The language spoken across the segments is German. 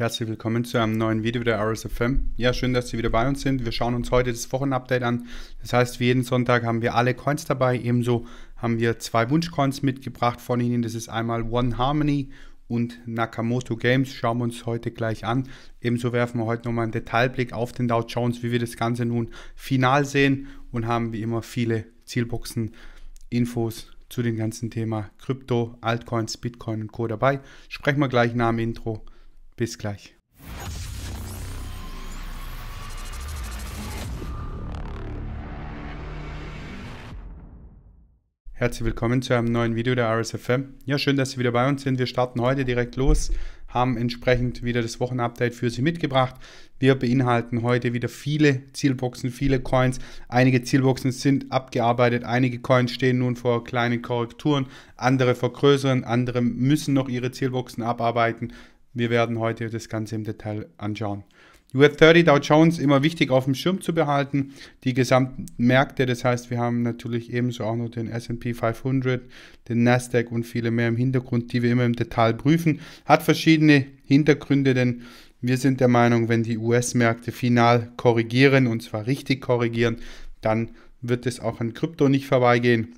Herzlich willkommen zu einem neuen Video der RSFM. Ja, schön, dass Sie wieder bei uns sind. Wir schauen uns heute das Wochenupdate an. Das heißt, wie jeden Sonntag haben wir alle Coins dabei. Ebenso haben wir zwei Wunschcoins mitgebracht von Ihnen. Das ist einmal One Harmony und Nakamoto Games. Schauen wir uns heute gleich an. Ebenso werfen wir heute nochmal einen Detailblick auf den Dow Jones, wie wir das Ganze nun final sehen und haben wie immer viele Zielboxen, Infos zu dem ganzen Thema Krypto, Altcoins, Bitcoin und Co. dabei. Sprechen wir gleich nach dem Intro bis gleich. Herzlich willkommen zu einem neuen Video der RSFM. Ja, schön, dass Sie wieder bei uns sind. Wir starten heute direkt los, haben entsprechend wieder das Wochenupdate für Sie mitgebracht. Wir beinhalten heute wieder viele Zielboxen, viele Coins. Einige Zielboxen sind abgearbeitet, einige Coins stehen nun vor kleinen Korrekturen, andere vor größeren, andere müssen noch ihre Zielboxen abarbeiten. Wir werden heute das Ganze im Detail anschauen. US 30 Dow Jones immer wichtig auf dem Schirm zu behalten. Die gesamten Märkte, das heißt, wir haben natürlich ebenso auch noch den S&P 500, den Nasdaq und viele mehr im Hintergrund, die wir immer im Detail prüfen. Hat verschiedene Hintergründe, denn wir sind der Meinung, wenn die US-Märkte final korrigieren und zwar richtig korrigieren, dann wird es auch an Krypto nicht vorbeigehen.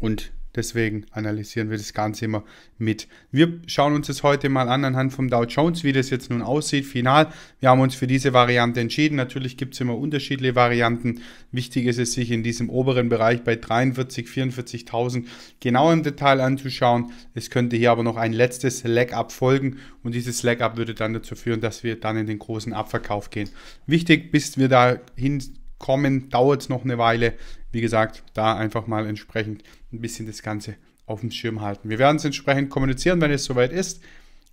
Und Deswegen analysieren wir das Ganze immer mit. Wir schauen uns das heute mal an anhand vom Dow Jones, wie das jetzt nun aussieht, final. Wir haben uns für diese Variante entschieden. Natürlich gibt es immer unterschiedliche Varianten. Wichtig ist es, sich in diesem oberen Bereich bei 43.000, 44.000 genau im Detail anzuschauen. Es könnte hier aber noch ein letztes Leg-Up folgen und dieses Leg-Up würde dann dazu führen, dass wir dann in den großen Abverkauf gehen. Wichtig, bis wir dahin kommen, dauert es noch eine Weile. Wie gesagt, da einfach mal entsprechend ein bisschen das Ganze auf dem Schirm halten. Wir werden es entsprechend kommunizieren, wenn es soweit ist.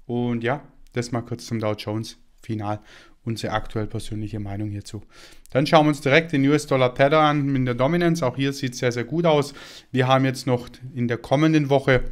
Und ja, das mal kurz zum Dow Jones Final unsere aktuell persönliche Meinung hierzu. Dann schauen wir uns direkt den US-Dollar-Tether an mit der Dominance. Auch hier sieht es sehr, sehr gut aus. Wir haben jetzt noch in der kommenden Woche,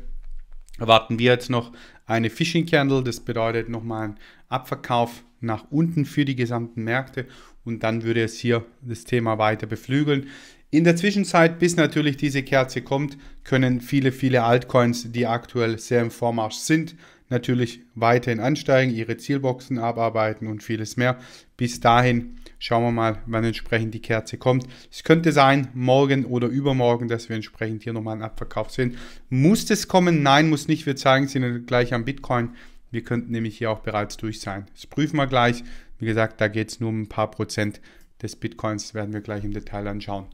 erwarten wir jetzt noch eine Fishing Candle. Das bedeutet nochmal einen Abverkauf nach unten für die gesamten Märkte und dann würde es hier das Thema weiter beflügeln. In der Zwischenzeit, bis natürlich diese Kerze kommt, können viele, viele Altcoins, die aktuell sehr im Vormarsch sind, natürlich weiterhin ansteigen, ihre Zielboxen abarbeiten und vieles mehr. Bis dahin schauen wir mal, wann entsprechend die Kerze kommt. Es könnte sein, morgen oder übermorgen, dass wir entsprechend hier nochmal einen Abverkauf sehen. Muss das kommen? Nein, muss nicht. Wir zeigen es Ihnen gleich am Bitcoin. Wir könnten nämlich hier auch bereits durch sein. Das prüfen wir gleich. Wie gesagt, da geht es nur um ein paar Prozent des Bitcoins werden wir gleich im Detail anschauen.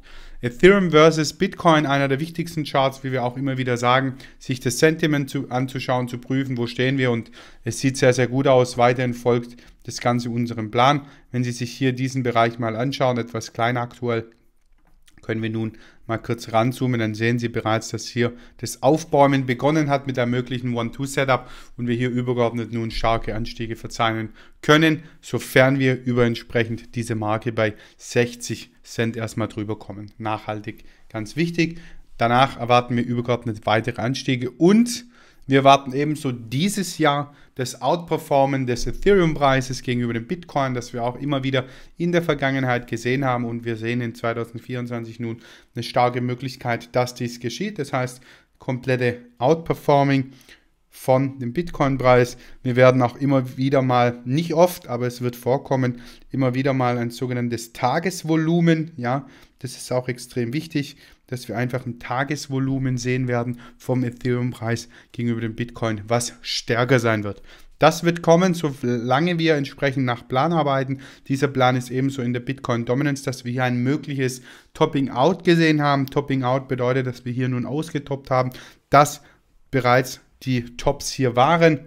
Ethereum versus Bitcoin, einer der wichtigsten Charts, wie wir auch immer wieder sagen, sich das Sentiment zu, anzuschauen, zu prüfen, wo stehen wir und es sieht sehr, sehr gut aus. Weiterhin folgt das Ganze unserem Plan. Wenn Sie sich hier diesen Bereich mal anschauen, etwas klein aktuell, können wir nun mal kurz ranzoomen. Dann sehen Sie bereits, dass hier das Aufbäumen begonnen hat mit einem möglichen One-Two-Setup und wir hier übergeordnet nun starke Anstiege verzeichnen können, sofern wir über entsprechend diese Marke bei 60 Cent erstmal drüber kommen. Nachhaltig ganz wichtig. Danach erwarten wir übergeordnet weitere Anstiege und wir erwarten ebenso dieses Jahr das Outperformen des Ethereum-Preises gegenüber dem Bitcoin, das wir auch immer wieder in der Vergangenheit gesehen haben. Und wir sehen in 2024 nun eine starke Möglichkeit, dass dies geschieht. Das heißt, komplette Outperforming von dem Bitcoin-Preis. Wir werden auch immer wieder mal, nicht oft, aber es wird vorkommen, immer wieder mal ein sogenanntes Tagesvolumen. Ja, das ist auch extrem wichtig, dass wir einfach ein Tagesvolumen sehen werden vom Ethereum-Preis gegenüber dem Bitcoin, was stärker sein wird. Das wird kommen, solange wir entsprechend nach Plan arbeiten. Dieser Plan ist ebenso in der Bitcoin Dominance, dass wir hier ein mögliches Topping Out gesehen haben. Topping Out bedeutet, dass wir hier nun ausgetoppt haben, das bereits die Tops hier waren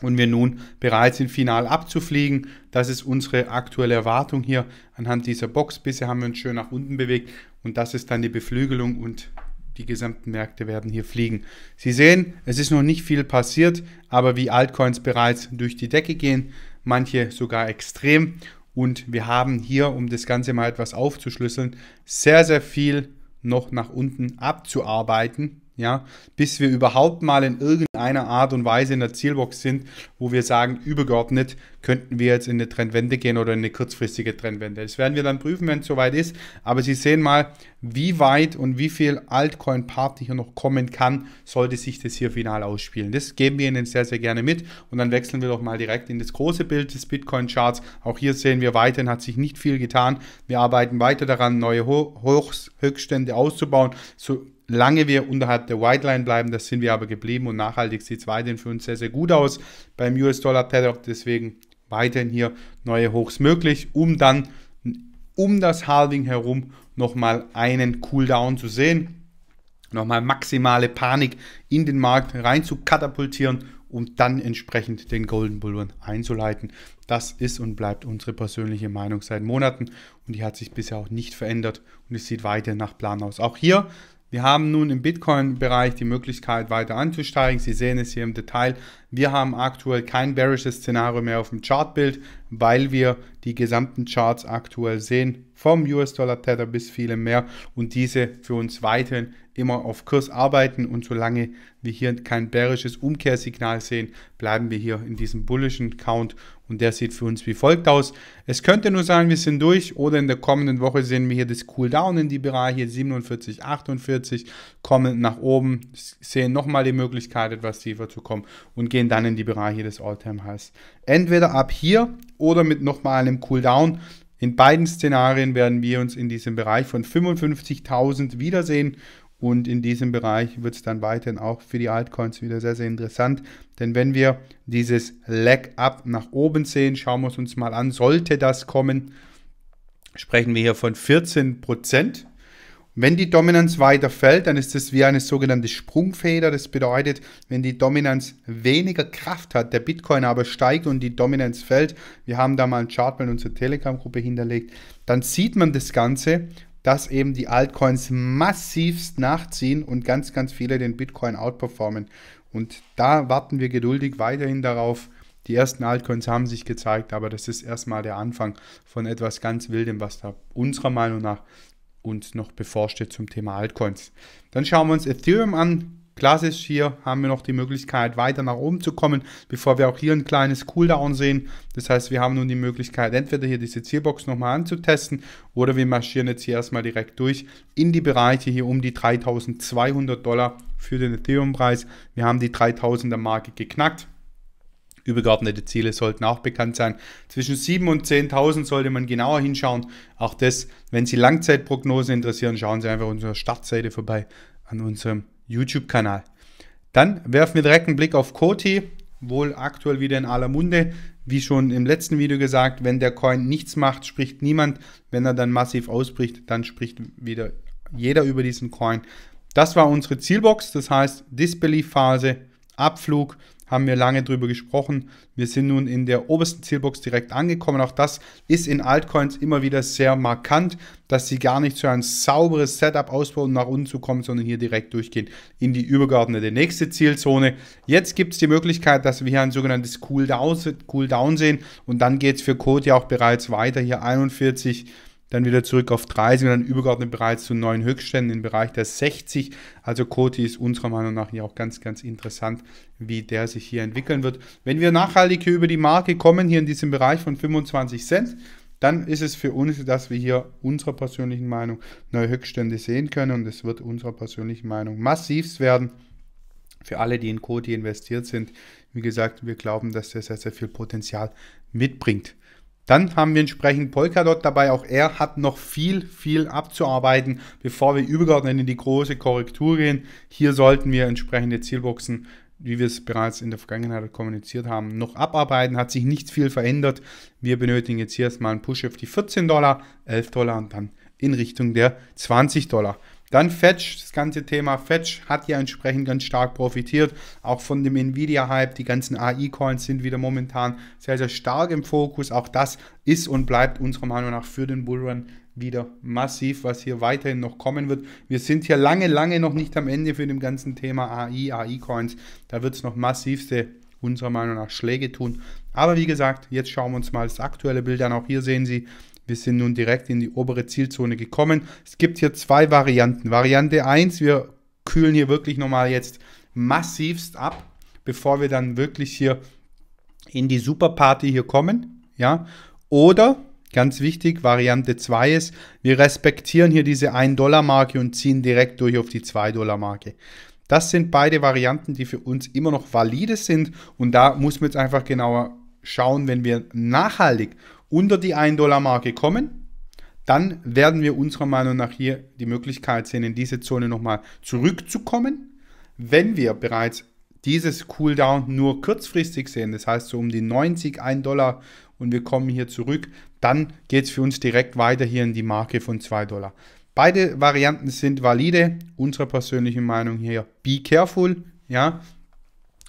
und wir nun bereit sind, final abzufliegen. Das ist unsere aktuelle Erwartung hier anhand dieser Box. Bisher haben wir uns schön nach unten bewegt und das ist dann die Beflügelung und die gesamten Märkte werden hier fliegen. Sie sehen, es ist noch nicht viel passiert, aber wie Altcoins bereits durch die Decke gehen, manche sogar extrem. Und wir haben hier, um das Ganze mal etwas aufzuschlüsseln, sehr, sehr viel noch nach unten abzuarbeiten ja, bis wir überhaupt mal in irgendeinem irgendeiner Art und Weise in der Zielbox sind, wo wir sagen, übergeordnet könnten wir jetzt in eine Trendwende gehen oder in eine kurzfristige Trendwende. Das werden wir dann prüfen, wenn es soweit ist. Aber Sie sehen mal, wie weit und wie viel Altcoin-Party hier noch kommen kann, sollte sich das hier final ausspielen. Das geben wir Ihnen sehr, sehr gerne mit. Und dann wechseln wir doch mal direkt in das große Bild des Bitcoin-Charts. Auch hier sehen wir, weiterhin hat sich nicht viel getan. Wir arbeiten weiter daran, neue Hochs, Höchststände auszubauen. So, lange wir unterhalb der White Line bleiben, das sind wir aber geblieben und nachhaltig sieht es weiterhin für uns sehr, sehr gut aus beim US-Dollar-Paddock. Deswegen weiterhin hier neue Hochs möglich, um dann um das Halving herum nochmal einen Cooldown zu sehen. Nochmal maximale Panik in den Markt rein zu katapultieren und dann entsprechend den Golden Bull einzuleiten. Das ist und bleibt unsere persönliche Meinung seit Monaten und die hat sich bisher auch nicht verändert und es sieht weiter nach Plan aus. Auch hier wir haben nun im Bitcoin-Bereich die Möglichkeit weiter anzusteigen. Sie sehen es hier im Detail. Wir haben aktuell kein bearishes Szenario mehr auf dem Chartbild, weil wir die gesamten Charts aktuell sehen, vom US-Dollar-Tether bis viele mehr und diese für uns weiterhin immer auf Kurs arbeiten und solange wir hier kein bärisches Umkehrsignal sehen, bleiben wir hier in diesem bullischen Count und der sieht für uns wie folgt aus. Es könnte nur sein, wir sind durch oder in der kommenden Woche sehen wir hier das Cooldown in die Bereiche 47, 48, kommen nach oben, sehen nochmal die Möglichkeit etwas tiefer zu kommen und gehen dann in die Bereiche des All-Time-Highs. Entweder ab hier oder mit nochmal einem Cooldown in beiden Szenarien werden wir uns in diesem Bereich von 55.000 wiedersehen und in diesem Bereich wird es dann weiterhin auch für die Altcoins wieder sehr, sehr interessant. Denn wenn wir dieses Leg-Up nach oben sehen, schauen wir es uns mal an. Sollte das kommen, sprechen wir hier von 14 Prozent. Wenn die Dominanz weiter fällt, dann ist das wie eine sogenannte Sprungfeder. Das bedeutet, wenn die Dominanz weniger Kraft hat, der Bitcoin aber steigt und die Dominanz fällt, wir haben da mal einen Chart in unserer Telegram-Gruppe hinterlegt, dann sieht man das Ganze dass eben die Altcoins massivst nachziehen und ganz, ganz viele den Bitcoin outperformen. Und da warten wir geduldig weiterhin darauf. Die ersten Altcoins haben sich gezeigt, aber das ist erstmal der Anfang von etwas ganz Wildem, was da unserer Meinung nach uns noch bevorsteht zum Thema Altcoins. Dann schauen wir uns Ethereum an klassisch. Hier haben wir noch die Möglichkeit, weiter nach oben zu kommen, bevor wir auch hier ein kleines Cooldown sehen. Das heißt, wir haben nun die Möglichkeit, entweder hier diese Zielbox nochmal anzutesten oder wir marschieren jetzt hier erstmal direkt durch in die Bereiche hier um die 3200 Dollar für den Ethereum-Preis. Wir haben die 3000er-Marke geknackt. Übergeordnete Ziele sollten auch bekannt sein. Zwischen 7.000 und 10.000 sollte man genauer hinschauen. Auch das, wenn Sie Langzeitprognosen interessieren, schauen Sie einfach auf unserer Startseite vorbei an unserem YouTube-Kanal. Dann werfen wir direkt einen Blick auf Koti, wohl aktuell wieder in aller Munde. Wie schon im letzten Video gesagt, wenn der Coin nichts macht, spricht niemand. Wenn er dann massiv ausbricht, dann spricht wieder jeder über diesen Coin. Das war unsere Zielbox, das heißt Disbelief-Phase, Abflug haben wir lange drüber gesprochen. Wir sind nun in der obersten Zielbox direkt angekommen. Auch das ist in Altcoins immer wieder sehr markant, dass sie gar nicht so ein sauberes Setup ausbauen, nach unten zu kommen, sondern hier direkt durchgehen in die übergeordnete nächste Zielzone. Jetzt gibt es die Möglichkeit, dass wir hier ein sogenanntes Cooldown, Cooldown sehen und dann geht es für Code ja auch bereits weiter. Hier 41 dann wieder zurück auf 30 und dann übergeordnet bereits zu neuen Höchstständen im Bereich der 60. Also Koti ist unserer Meinung nach hier auch ganz, ganz interessant, wie der sich hier entwickeln wird. Wenn wir nachhaltig hier über die Marke kommen, hier in diesem Bereich von 25 Cent, dann ist es für uns, dass wir hier unserer persönlichen Meinung neue Höchststände sehen können und es wird unserer persönlichen Meinung massivst werden. Für alle, die in Koti investiert sind, wie gesagt, wir glauben, dass der sehr, sehr viel Potenzial mitbringt. Dann haben wir entsprechend Polkadot dabei. Auch er hat noch viel, viel abzuarbeiten, bevor wir übergeordnet in die große Korrektur gehen. Hier sollten wir entsprechende Zielboxen wie wir es bereits in der Vergangenheit kommuniziert haben, noch abarbeiten. Hat sich nicht viel verändert. Wir benötigen jetzt hier erstmal einen Push auf die 14 Dollar, 11 Dollar und dann in Richtung der 20 Dollar. Dann Fetch, das ganze Thema Fetch hat ja entsprechend ganz stark profitiert, auch von dem Nvidia-Hype. Die ganzen AI-Coins sind wieder momentan sehr, sehr stark im Fokus. Auch das ist und bleibt unserer Meinung nach für den Bullrun wieder massiv, was hier weiterhin noch kommen wird. Wir sind hier lange, lange noch nicht am Ende für dem ganzen Thema AI, AI-Coins. Da wird es noch massivste unserer Meinung nach Schläge tun. Aber wie gesagt, jetzt schauen wir uns mal das aktuelle Bild an. Auch hier sehen Sie, wir sind nun direkt in die obere Zielzone gekommen. Es gibt hier zwei Varianten. Variante 1, wir kühlen hier wirklich nochmal jetzt massivst ab, bevor wir dann wirklich hier in die Superparty hier kommen. Ja? Oder, ganz wichtig, Variante 2 ist, wir respektieren hier diese 1-Dollar-Marke und ziehen direkt durch auf die 2-Dollar-Marke. Das sind beide Varianten, die für uns immer noch valide sind und da muss man jetzt einfach genauer schauen, wenn wir nachhaltig unter die 1-Dollar-Marke kommen, dann werden wir unserer Meinung nach hier die Möglichkeit sehen, in diese Zone nochmal zurückzukommen. Wenn wir bereits dieses Cooldown nur kurzfristig sehen, das heißt so um die 90, 1 Dollar und wir kommen hier zurück, dann geht es für uns direkt weiter hier in die Marke von 2 Dollar. Beide Varianten sind valide. Unsere persönliche Meinung hier, be careful. Ja,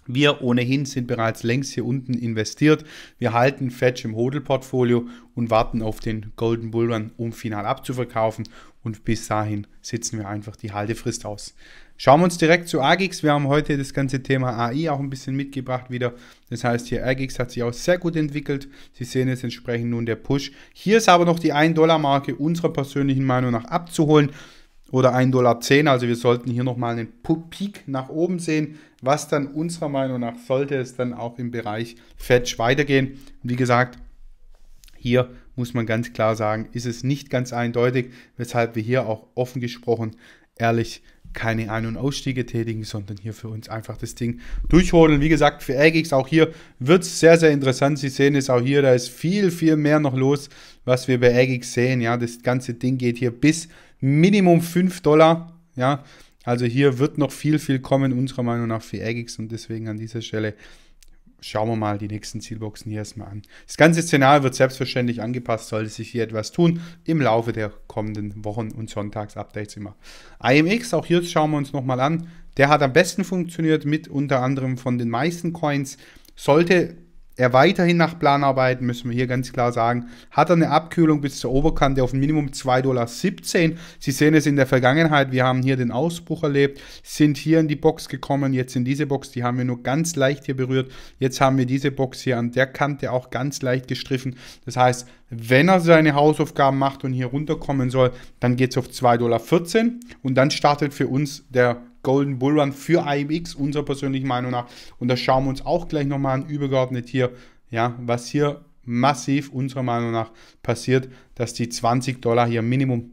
wir ohnehin sind bereits längst hier unten investiert. Wir halten Fetch im Hodel-Portfolio und warten auf den Golden Bull Run, um final abzuverkaufen. Und bis dahin sitzen wir einfach die Haltefrist aus. Schauen wir uns direkt zu AGIX. Wir haben heute das ganze Thema AI auch ein bisschen mitgebracht wieder. Das heißt, hier AGIX hat sich auch sehr gut entwickelt. Sie sehen jetzt entsprechend nun der Push. Hier ist aber noch die 1-Dollar-Marke unserer persönlichen Meinung nach abzuholen oder 1,10 Dollar. Also wir sollten hier nochmal einen Peak nach oben sehen, was dann unserer Meinung nach sollte es dann auch im Bereich Fetch weitergehen. Wie gesagt, hier muss man ganz klar sagen, ist es nicht ganz eindeutig, weshalb wir hier auch offen gesprochen ehrlich keine Ein- und Ausstiege tätigen, sondern hier für uns einfach das Ding durchholen. Wie gesagt, für AGX auch hier wird es sehr, sehr interessant. Sie sehen es auch hier, da ist viel, viel mehr noch los, was wir bei AGX sehen. Ja, das ganze Ding geht hier bis Minimum 5 Dollar. Ja, also hier wird noch viel, viel kommen, unserer Meinung nach für Agix und deswegen an dieser Stelle schauen wir mal die nächsten Zielboxen hier erstmal an. Das ganze Szenario wird selbstverständlich angepasst, sollte sich hier etwas tun im Laufe der kommenden Wochen und Sonntags-Updates immer. IMX, auch hier schauen wir uns nochmal an. Der hat am besten funktioniert mit unter anderem von den meisten Coins. Sollte er weiterhin nach Plan arbeiten, müssen wir hier ganz klar sagen, hat er eine Abkühlung bis zur Oberkante auf ein Minimum 2,17 Dollar. Sie sehen es in der Vergangenheit, wir haben hier den Ausbruch erlebt, sind hier in die Box gekommen, jetzt in diese Box, die haben wir nur ganz leicht hier berührt. Jetzt haben wir diese Box hier an der Kante auch ganz leicht gestriffen. Das heißt, wenn er seine Hausaufgaben macht und hier runterkommen soll, dann geht es auf 2,14 Dollar und dann startet für uns der Golden Bull Run für IMX, unserer persönlichen Meinung nach. Und das schauen wir uns auch gleich nochmal an, übergeordnet hier, ja, was hier massiv unserer Meinung nach passiert, dass die 20 Dollar hier Minimum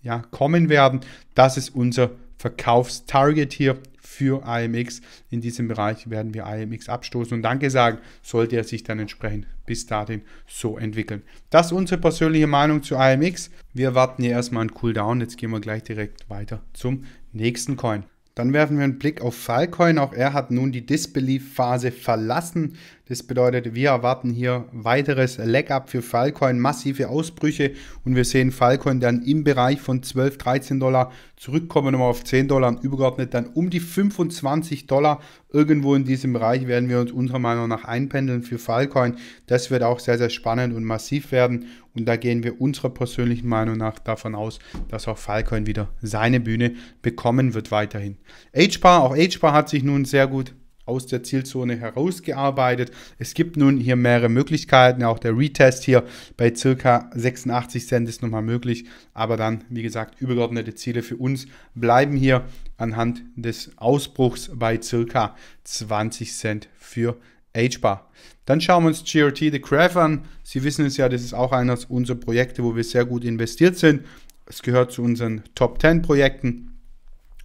ja, kommen werden. Das ist unser Verkaufstarget hier für IMX. In diesem Bereich werden wir IMX abstoßen und Danke sagen, sollte er sich dann entsprechend bis dahin so entwickeln. Das ist unsere persönliche Meinung zu IMX. Wir warten hier erstmal einen Cooldown. Jetzt gehen wir gleich direkt weiter zum nächsten Coin. Dann werfen wir einen Blick auf Falcoin. Auch er hat nun die Disbelief-Phase verlassen. Das bedeutet, wir erwarten hier weiteres Leg-Up für Falcoin, massive Ausbrüche und wir sehen Falcoin dann im Bereich von 12, 13 Dollar zurückkommen, nochmal auf 10 Dollar und übergeordnet dann um die 25 Dollar. Irgendwo in diesem Bereich werden wir uns unserer Meinung nach einpendeln für Falcoin. Das wird auch sehr, sehr spannend und massiv werden und da gehen wir unserer persönlichen Meinung nach davon aus, dass auch Falcoin wieder seine Bühne bekommen wird weiterhin. HBAR, auch HBAR hat sich nun sehr gut aus der Zielzone herausgearbeitet. Es gibt nun hier mehrere Möglichkeiten. Auch der Retest hier bei ca. 86 Cent ist nochmal möglich. Aber dann, wie gesagt, übergeordnete Ziele für uns bleiben hier anhand des Ausbruchs bei ca. 20 Cent für HBAR. Dann schauen wir uns GRT The Craft an. Sie wissen es ja, das ist auch eines unserer Projekte, wo wir sehr gut investiert sind. Es gehört zu unseren Top 10 Projekten.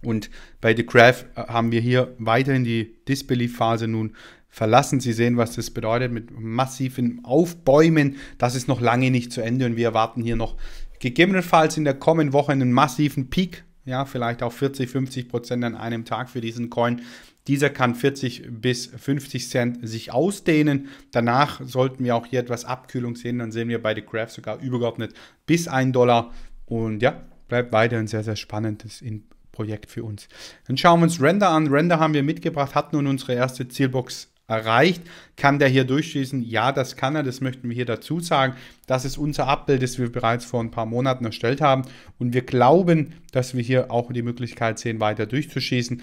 Und bei The Graph äh, haben wir hier weiterhin die Disbelief-Phase nun verlassen. Sie sehen, was das bedeutet mit massiven Aufbäumen. Das ist noch lange nicht zu Ende und wir erwarten hier noch gegebenenfalls in der kommenden Woche einen massiven Peak. Ja, vielleicht auch 40, 50 Prozent an einem Tag für diesen Coin. Dieser kann 40 bis 50 Cent sich ausdehnen. Danach sollten wir auch hier etwas Abkühlung sehen. Dann sehen wir bei The Graph sogar übergeordnet bis 1 Dollar. Und ja, bleibt weiterhin sehr, sehr spannend. Das in Projekt für uns. Dann schauen wir uns Render an. Render haben wir mitgebracht, hat nun unsere erste Zielbox erreicht. Kann der hier durchschießen? Ja, das kann er. Das möchten wir hier dazu sagen. Das ist unser Abbild, das wir bereits vor ein paar Monaten erstellt haben. Und wir glauben, dass wir hier auch die Möglichkeit sehen, weiter durchzuschießen.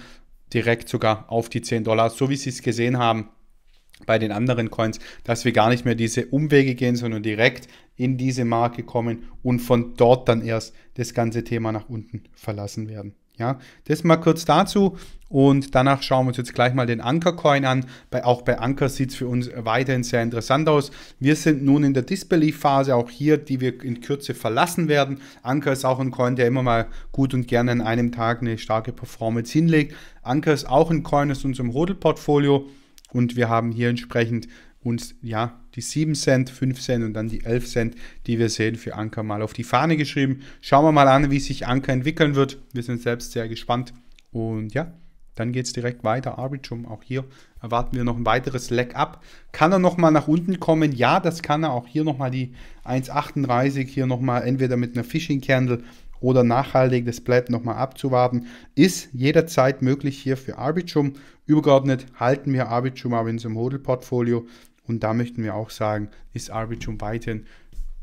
Direkt sogar auf die 10 Dollar, so wie Sie es gesehen haben bei den anderen Coins, dass wir gar nicht mehr diese Umwege gehen, sondern direkt in diese Marke kommen und von dort dann erst das ganze Thema nach unten verlassen werden. Ja, das mal kurz dazu und danach schauen wir uns jetzt gleich mal den Anker-Coin an. Bei, auch bei Anker sieht es für uns weiterhin sehr interessant aus. Wir sind nun in der Disbelief-Phase, auch hier, die wir in Kürze verlassen werden. Anker ist auch ein Coin, der immer mal gut und gerne an einem Tag eine starke Performance hinlegt. Anker ist auch ein Coin aus unserem rodel portfolio und wir haben hier entsprechend uns, ja, die 7 Cent, 5 Cent und dann die 11 Cent, die wir sehen, für Anker mal auf die Fahne geschrieben. Schauen wir mal an, wie sich Anker entwickeln wird. Wir sind selbst sehr gespannt. Und ja, dann geht es direkt weiter. Arbitrum, auch hier erwarten wir noch ein weiteres Leck ab. Kann er nochmal nach unten kommen? Ja, das kann er. Auch hier nochmal die 1,38, hier nochmal entweder mit einer Fishing Candle oder nachhaltig das Blatt nochmal abzuwarten, ist jederzeit möglich hier für Arbitrum. Übergeordnet halten wir Arbitrum aber in unserem Hodel-Portfolio. Und da möchten wir auch sagen, ist Arbitrum weiterhin,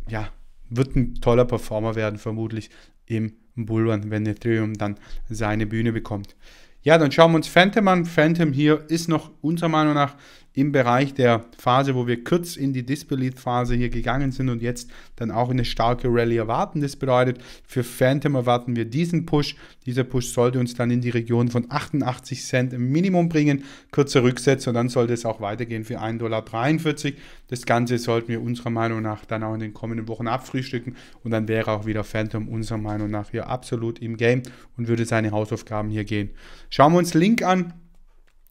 ja, wird ein toller Performer werden, vermutlich im Bullrun, wenn Ethereum dann seine Bühne bekommt. Ja, dann schauen wir uns Phantom an. Phantom hier ist noch unserer Meinung nach im Bereich der Phase, wo wir kurz in die Disbelief-Phase hier gegangen sind und jetzt dann auch eine starke Rallye erwarten. Das bedeutet, für Phantom erwarten wir diesen Push. Dieser Push sollte uns dann in die Region von 88 Cent im Minimum bringen. Kurzer Rücksetzer, dann sollte es auch weitergehen für 1,43 Dollar. Das Ganze sollten wir unserer Meinung nach dann auch in den kommenden Wochen abfrühstücken und dann wäre auch wieder Phantom unserer Meinung nach hier absolut im Game und würde seine Hausaufgaben hier gehen. Schauen wir uns Link an.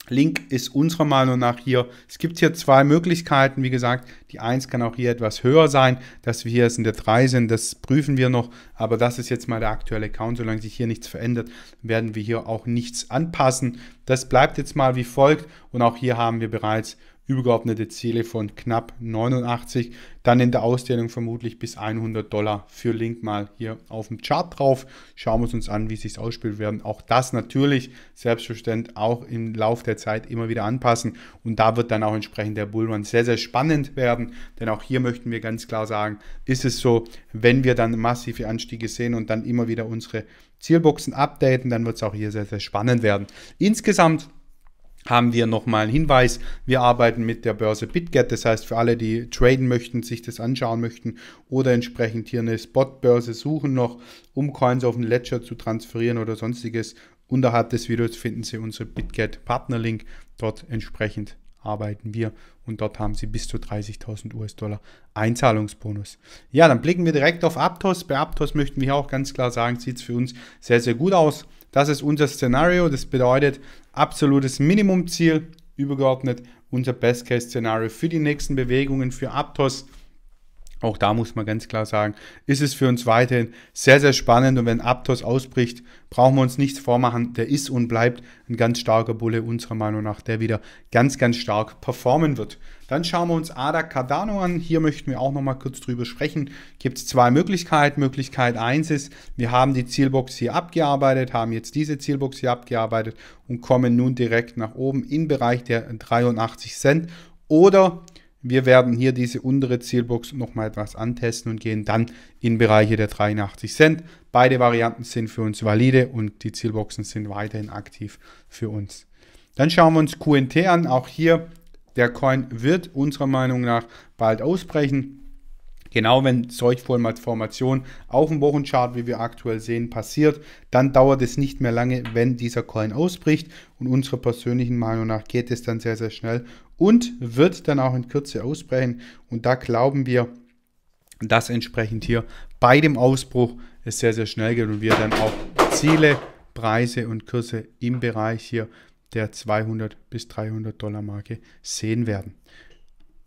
Link ist unserer Meinung nach hier. Es gibt hier zwei Möglichkeiten. Wie gesagt, die 1 kann auch hier etwas höher sein, dass wir hier jetzt in der 3 sind. Das prüfen wir noch. Aber das ist jetzt mal der aktuelle Count. Solange sich hier nichts verändert, werden wir hier auch nichts anpassen. Das bleibt jetzt mal wie folgt. Und auch hier haben wir bereits übergeordnete Ziele von knapp 89, dann in der Ausdehnung vermutlich bis 100 Dollar für Link mal hier auf dem Chart drauf. Schauen wir uns an, wie sich ausspielt werden. Auch das natürlich selbstverständlich auch im Lauf der Zeit immer wieder anpassen und da wird dann auch entsprechend der Bullrun sehr sehr spannend werden, denn auch hier möchten wir ganz klar sagen, ist es so, wenn wir dann massive Anstiege sehen und dann immer wieder unsere Zielboxen updaten, dann wird es auch hier sehr sehr spannend werden. Insgesamt haben wir nochmal einen Hinweis. Wir arbeiten mit der Börse BitGet, das heißt für alle, die traden möchten, sich das anschauen möchten oder entsprechend hier eine Spot-Börse suchen noch, um Coins auf den Ledger zu transferieren oder sonstiges. Unterhalb des Videos finden Sie unsere BitGet Partnerlink. Dort entsprechend arbeiten wir und dort haben Sie bis zu 30.000 US-Dollar Einzahlungsbonus. Ja, dann blicken wir direkt auf Aptos. Bei Aptos möchten wir auch ganz klar sagen, sieht es für uns sehr, sehr gut aus. Das ist unser Szenario. Das bedeutet absolutes Minimumziel, übergeordnet unser Best-Case-Szenario für die nächsten Bewegungen für Aptos. Auch da muss man ganz klar sagen, ist es für uns weiterhin sehr, sehr spannend. Und wenn Aptos ausbricht, brauchen wir uns nichts vormachen. Der ist und bleibt ein ganz starker Bulle unserer Meinung nach, der wieder ganz, ganz stark performen wird. Dann schauen wir uns ADA Cardano an. Hier möchten wir auch nochmal kurz drüber sprechen. Gibt es zwei Möglichkeiten. Möglichkeit 1 ist, wir haben die Zielbox hier abgearbeitet, haben jetzt diese Zielbox hier abgearbeitet und kommen nun direkt nach oben im Bereich der 83 Cent. Oder wir werden hier diese untere Zielbox nochmal etwas antesten und gehen dann in Bereiche der 83 Cent. Beide Varianten sind für uns valide und die Zielboxen sind weiterhin aktiv für uns. Dann schauen wir uns QNT an. Auch hier, der Coin wird unserer Meinung nach bald ausbrechen. Genau wenn solch Formation auf dem Wochenchart, wie wir aktuell sehen, passiert, dann dauert es nicht mehr lange, wenn dieser Coin ausbricht. Und unserer persönlichen Meinung nach geht es dann sehr, sehr schnell und wird dann auch in Kürze ausbrechen. Und da glauben wir, dass entsprechend hier bei dem Ausbruch es sehr, sehr schnell geht und wir dann auch Ziele, Preise und Kurse im Bereich hier der 200 bis 300 Dollar Marke sehen werden.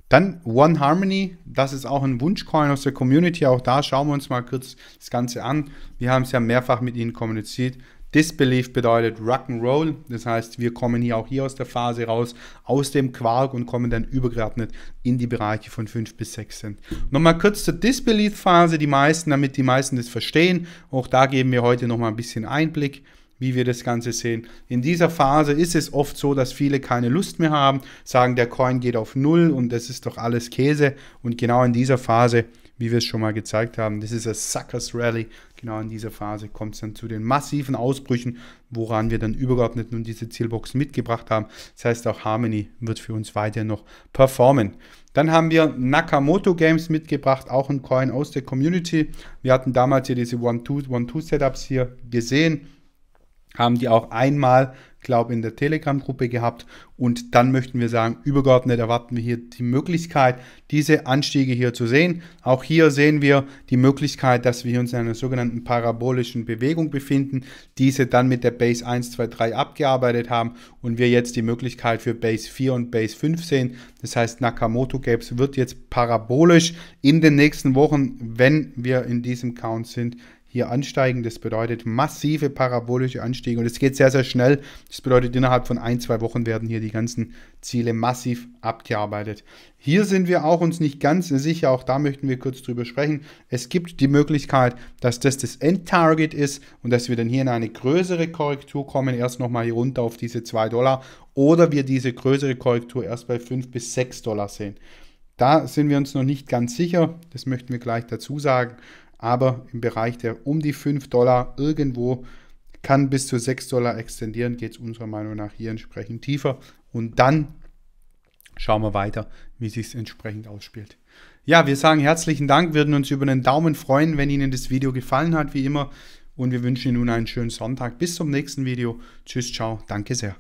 Dann One Harmony, das ist auch ein Wunschcoin aus der Community. Auch da schauen wir uns mal kurz das Ganze an. Wir haben es ja mehrfach mit Ihnen kommuniziert. Disbelief bedeutet Rock'n'Roll. Das heißt, wir kommen hier auch hier aus der Phase raus, aus dem Quark und kommen dann übergeordnet in die Bereiche von 5 bis 6 Cent. Nochmal kurz zur Disbelief-Phase, die meisten, damit die meisten das verstehen. Auch da geben wir heute nochmal ein bisschen Einblick wie wir das Ganze sehen. In dieser Phase ist es oft so, dass viele keine Lust mehr haben, sagen, der Coin geht auf Null und das ist doch alles Käse. Und genau in dieser Phase, wie wir es schon mal gezeigt haben, das ist ein Suckers Rally. Genau in dieser Phase kommt es dann zu den massiven Ausbrüchen, woran wir dann übergeordnet nun diese Zielbox mitgebracht haben. Das heißt, auch Harmony wird für uns weiter noch performen. Dann haben wir Nakamoto Games mitgebracht, auch ein Coin aus der Community. Wir hatten damals hier diese One-Two-Setups -One hier gesehen haben die auch einmal, glaube in der Telegram-Gruppe gehabt. Und dann möchten wir sagen, übergeordnet erwarten wir hier die Möglichkeit, diese Anstiege hier zu sehen. Auch hier sehen wir die Möglichkeit, dass wir uns in einer sogenannten parabolischen Bewegung befinden, diese dann mit der Base 1, 2, 3 abgearbeitet haben und wir jetzt die Möglichkeit für Base 4 und Base 5 sehen. Das heißt, Nakamoto Gaps wird jetzt parabolisch in den nächsten Wochen, wenn wir in diesem Count sind, hier ansteigen. Das bedeutet massive parabolische Anstiege und es geht sehr, sehr schnell. Das bedeutet, innerhalb von ein, zwei Wochen werden hier die ganzen Ziele massiv abgearbeitet. Hier sind wir auch uns nicht ganz sicher, auch da möchten wir kurz drüber sprechen. Es gibt die Möglichkeit, dass das das Endtarget ist und dass wir dann hier in eine größere Korrektur kommen, erst nochmal hier runter auf diese 2 Dollar oder wir diese größere Korrektur erst bei 5 bis 6 Dollar sehen. Da sind wir uns noch nicht ganz sicher, das möchten wir gleich dazu sagen aber im Bereich der um die 5 Dollar irgendwo kann bis zu 6 Dollar extendieren, geht es unserer Meinung nach hier entsprechend tiefer. Und dann schauen wir weiter, wie sich es entsprechend ausspielt. Ja, wir sagen herzlichen Dank, würden uns über einen Daumen freuen, wenn Ihnen das Video gefallen hat, wie immer. Und wir wünschen Ihnen nun einen schönen Sonntag. Bis zum nächsten Video. Tschüss, ciao, danke sehr.